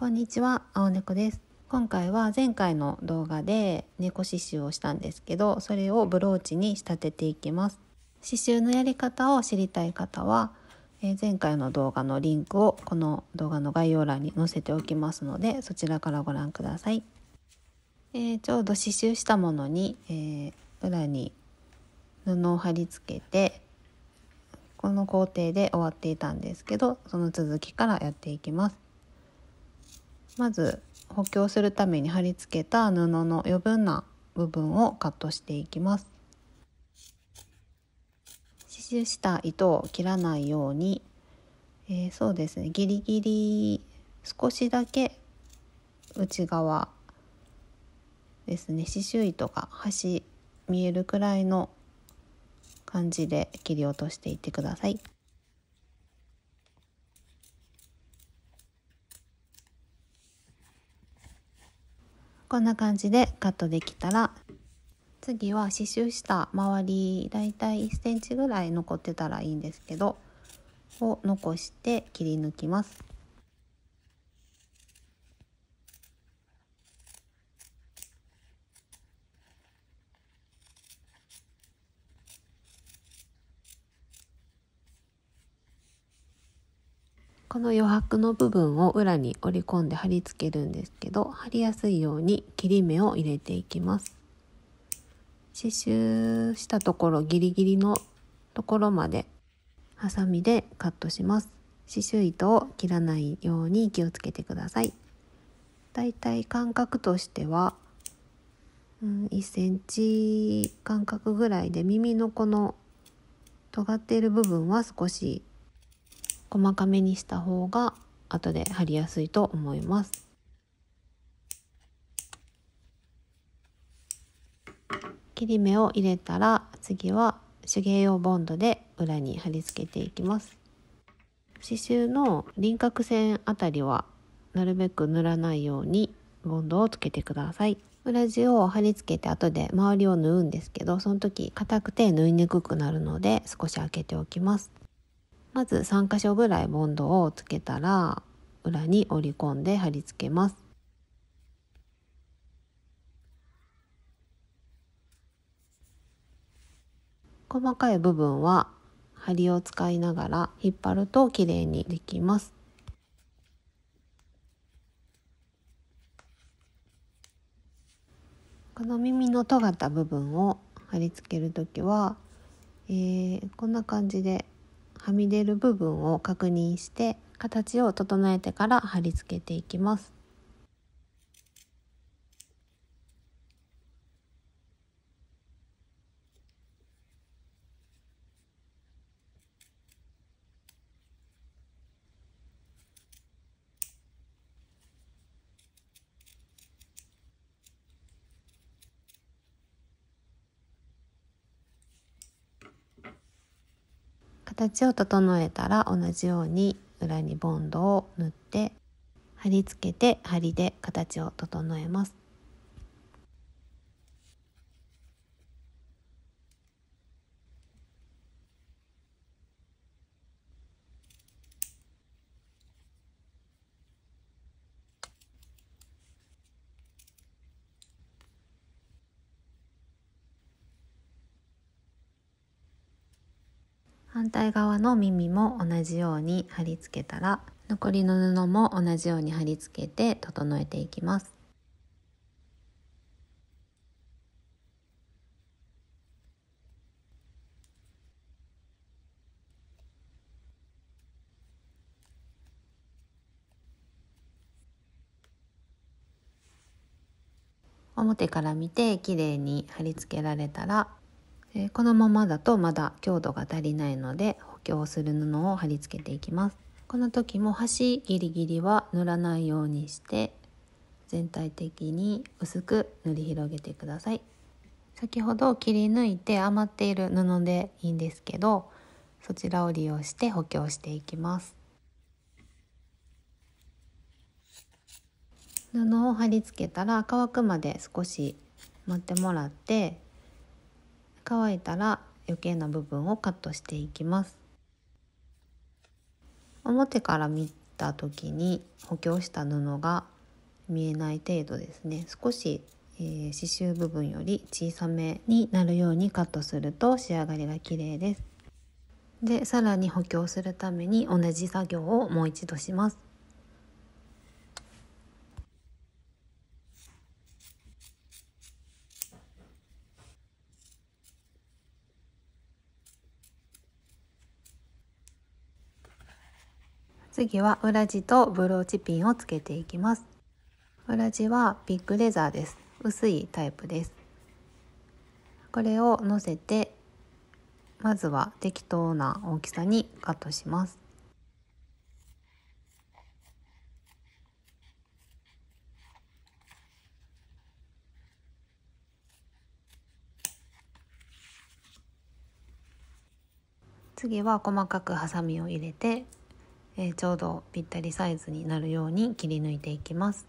こんにちは、青猫です今回は前回の動画で猫刺繍をしたんですけどそれをブローチに仕立てていきます刺繍のやり方を知りたい方は、えー、前回の動画のリンクをこの動画の概要欄に載せておきますのでそちらからご覧ください、えー、ちょうど刺繍したものに、えー、裏に布を貼り付けてこの工程で終わっていたんですけどその続きからやっていきますまず補強するために貼り付けた布の余分な部分をカットしていきます刺繍した糸を切らないように、えー、そうですねギリギリ少しだけ内側ですね刺繍糸が端見えるくらいの感じで切り落としていってください。こんな感じでカットできたら次は刺繍した周りだいたい 1cm ぐらい残ってたらいいんですけどを残して切り抜きます。この余白の部分を裏に折り込んで貼り付けるんですけど貼りやすいように切り目を入れていきます刺繍したところギリギリのところまでハサミでカットします刺繍糸を切らないように気をつけてくださいだいたい間隔としては、うん、1センチ間隔ぐらいで耳のこの尖っている部分は少し細かめにした方が後で貼りやすいと思います。切り目を入れたら次は手芸用ボンドで裏に貼り付けていきます刺繍の輪郭線あたりはなるべく塗らないようにボンドをつけてください裏地を貼り付けて後で周りを縫うんですけどその時硬くて縫いにくくなるので少し開けておきますまず3箇所ぐらいボンドをつけたら裏に折り込んで貼り付けます細かい部分は針を使いながら引っ張るときれいにできますこの耳の尖った部分を貼り付ける時は、えー、こんな感じではみ出る部分を確認して形を整えてから貼り付けていきます形を整えたら同じように裏にボンドを塗って貼り付けて針で形を整えます反対側の耳も同じように貼り付けたら残りの布も同じように貼り付けて整えていきます表から見て綺麗に貼り付けられたらこのままだとまだ強度が足りないので補強する布を貼り付けていきますこの時も端ギリギリは塗らないようにして全体的に薄く塗り広げてください先ほど切り抜いて余っている布でいいんですけどそちらを利用して補強していきます布を貼り付けたら乾くまで少し待ってもらって乾いたら余計な部分をカットしていきます表から見た時に補強した布が見えない程度ですね少し、えー、刺繍部分より小さめになるようにカットすると仕上がりが綺麗ですでさらに補強するために同じ作業をもう一度します次は裏地とブローチピンをつけていきます裏地はビッグレザーです薄いタイプですこれを乗せてまずは適当な大きさにカットします次は細かくハサミを入れてえー、ちょうどぴったりサイズになるように切り抜いていきます。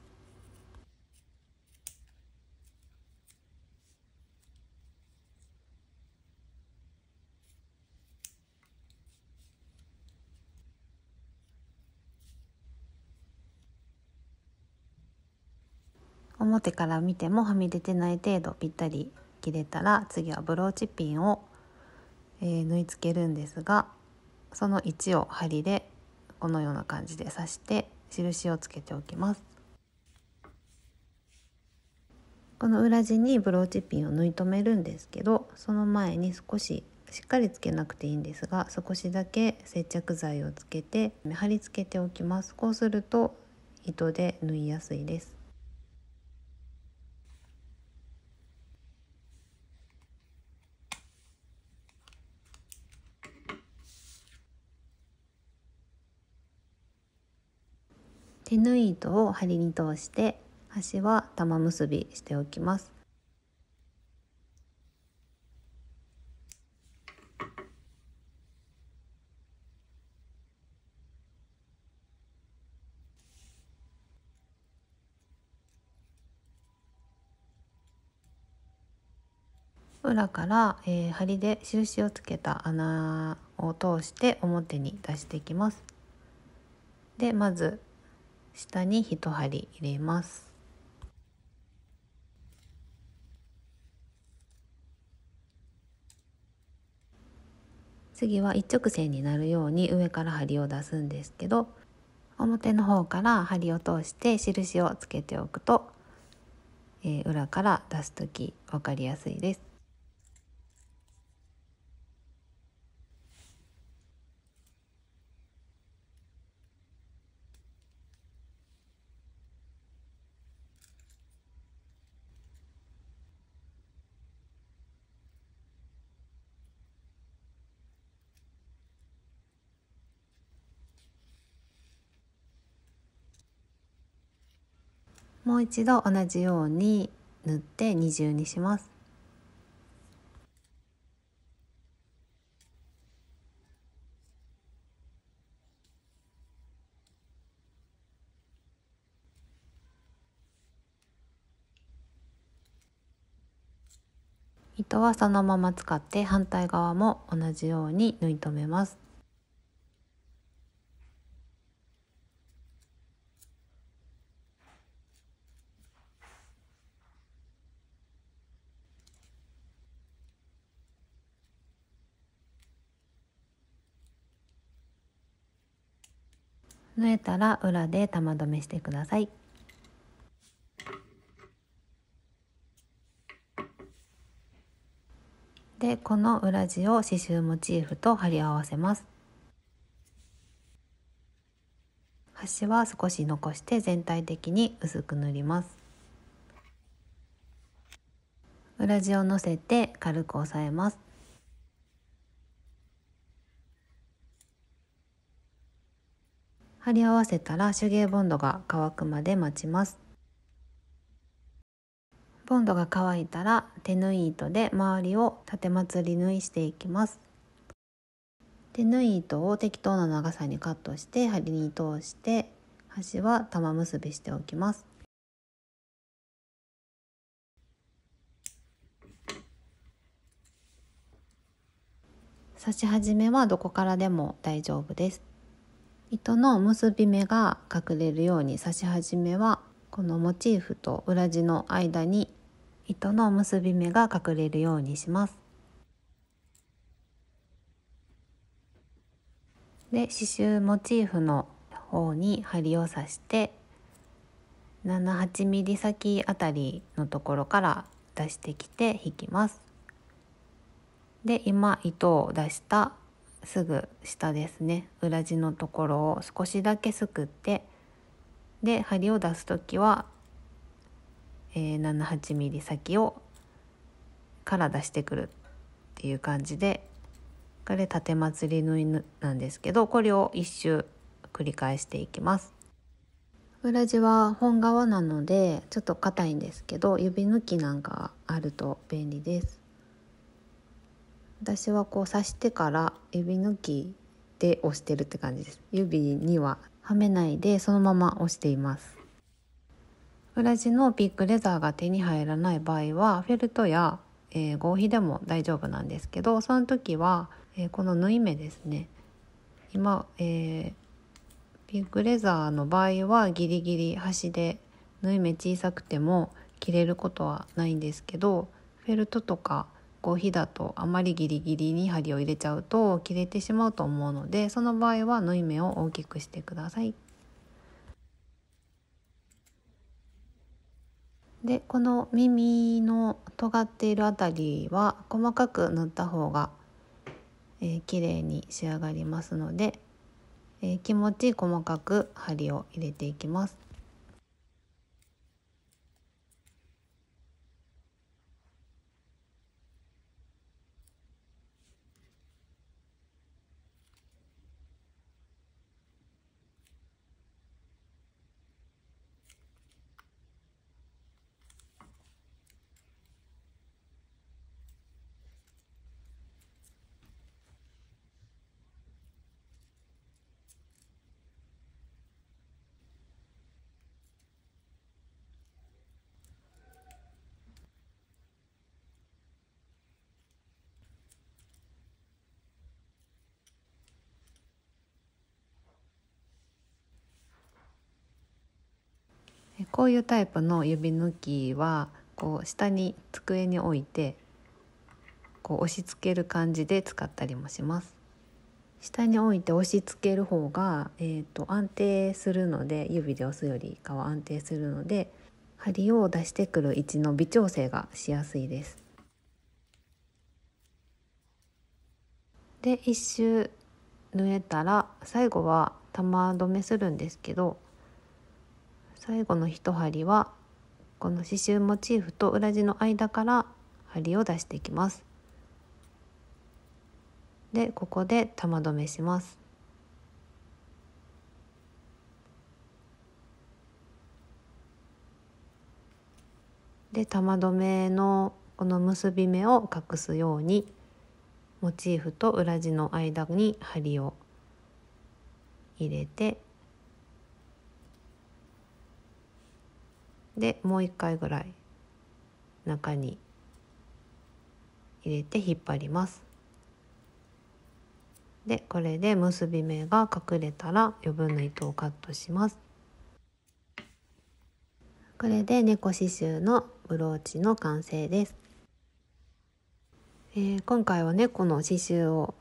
表から見てもはみ出てない程度ぴったり切れたら次はブローチピンを、え縫い付けるんですがその位置を針でこのような感じで刺して印をつけておきますこの裏地にブローチピンを縫い留めるんですけどその前に少ししっかりつけなくていいんですが少しだけ接着剤をつけて貼り付けておきますこうすると糸で縫いやすいです手縫い糸を針に通して端は玉結びしておきます裏から、えー、針で印をつけた穴を通して表に出していきます。でまず下に1針入れます次は一直線になるように上から針を出すんですけど表の方から針を通して印をつけておくと、えー、裏から出す時分かりやすいです。もう一度同じように塗って二重にします糸はそのまま使って反対側も同じように縫い留めます縫えたら裏で玉留めしてください。でこの裏地を刺繍モチーフと貼り合わせます。端は少し残して全体的に薄く塗ります。裏地をのせて軽く押さえます。貼り合わせたら手芸ボンドが乾くまで待ちますボンドが乾いたら手縫い糸で周りを縦まつり縫いしていきます手縫い糸を適当な長さにカットして針に通して端は玉結びしておきます刺し始めはどこからでも大丈夫です糸の結び目が隠れるように刺し始めはこのモチーフと裏地の間に糸の結び目が隠れるようにします。で刺繍モチーフの方に針を刺して78ミリ先あたりのところから出してきて引きます。で今糸を出したすぐ下ですね裏地のところを少しだけすくってで針を出す時は、えー、78mm 先をから出してくるっていう感じでこれ縦まつり縫いなんですけどこれを1周繰り返していきます。裏地は本革なのでちょっと硬いんですけど指抜きなんかあると便利です。私はこう刺してから指抜きで押してるって感じです指にははめないでそのまま押しています裏地のピックレザーが手に入らない場合はフェルトや、えー、合皮でも大丈夫なんですけどその時は、えー、この縫い目ですね今、えー、ピークレザーの場合はギリギリ端で縫い目小さくても切れることはないんですけどフェルトとか合皮火だとあまりギリギリに針を入れちゃうと切れてしまうと思うのでその場合は縫い目を大きくしてください。でこの耳の尖っているあたりは細かく塗った方が、えー、綺麗に仕上がりますので、えー、気持ち細かく針を入れていきます。こういうタイプの指抜きはこう下に机に置いてこう押し付ける感じで使ったりもします。下に置いて押し付ける方が、えーと、安定するので指で押すよりかは安定するので針を出してくる位置の微調整がしやすいです。で1周縫えたら最後は玉留めするんですけど最後の一針はこの刺繍モチーフと裏地の間から針を出していきますでここで玉留めしますで玉留めのこの結び目を隠すようにモチーフと裏地の間に針を入れてでもう一回ぐらい中に入れて引っ張りますでこれで結び目が隠れたら余分な糸をカットしますこれで猫刺繍のブローチの完成です、えー、今回は猫、ね、の刺繍を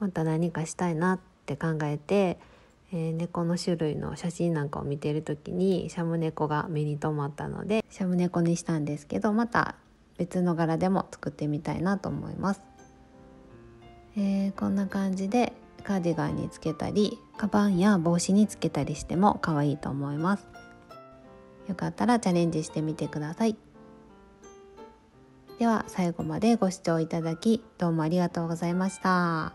また何かしたいなって考えてえー、猫の種類の写真なんかを見てる時にシャム猫が目に留まったのでシャム猫にしたんですけどまた別の柄でも作ってみたいなと思います、えー、こんな感じでカーディガンにつけたりカバンや帽子につけたりしても可愛いと思いますよかったらチャレンジしてみてくださいでは最後までご視聴いただきどうもありがとうございました。